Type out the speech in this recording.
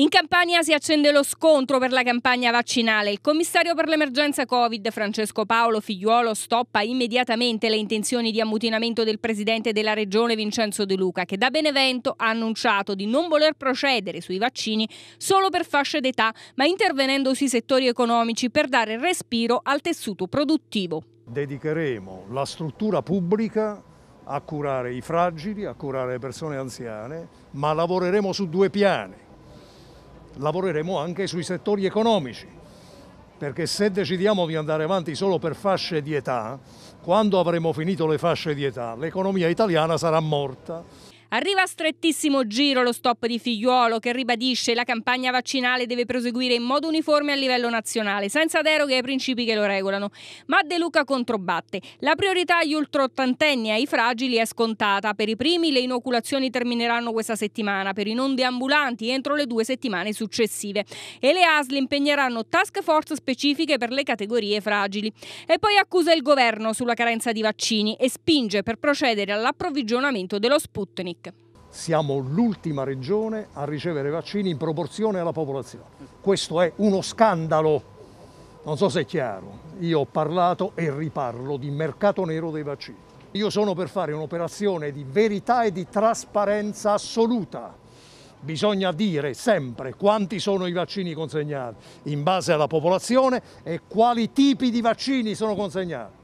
In Campania si accende lo scontro per la campagna vaccinale. Il commissario per l'emergenza Covid, Francesco Paolo Figliuolo, stoppa immediatamente le intenzioni di ammutinamento del presidente della regione Vincenzo De Luca, che da Benevento ha annunciato di non voler procedere sui vaccini solo per fasce d'età, ma intervenendo sui settori economici per dare respiro al tessuto produttivo. Dedicheremo la struttura pubblica a curare i fragili, a curare le persone anziane, ma lavoreremo su due piani lavoreremo anche sui settori economici, perché se decidiamo di andare avanti solo per fasce di età, quando avremo finito le fasce di età, l'economia italiana sarà morta. Arriva a strettissimo giro lo stop di Figliuolo che ribadisce la campagna vaccinale deve proseguire in modo uniforme a livello nazionale, senza deroghe ai principi che lo regolano. Ma De Luca controbatte. La priorità agli ultraottantenni e ai fragili è scontata. Per i primi le inoculazioni termineranno questa settimana, per i non deambulanti entro le due settimane successive. E le ASL impegneranno task force specifiche per le categorie fragili. E poi accusa il governo sulla carenza di vaccini e spinge per procedere all'approvvigionamento dello Sputnik. Sputnik. Siamo l'ultima regione a ricevere vaccini in proporzione alla popolazione. Questo è uno scandalo. Non so se è chiaro, io ho parlato e riparlo di mercato nero dei vaccini. Io sono per fare un'operazione di verità e di trasparenza assoluta. Bisogna dire sempre quanti sono i vaccini consegnati in base alla popolazione e quali tipi di vaccini sono consegnati.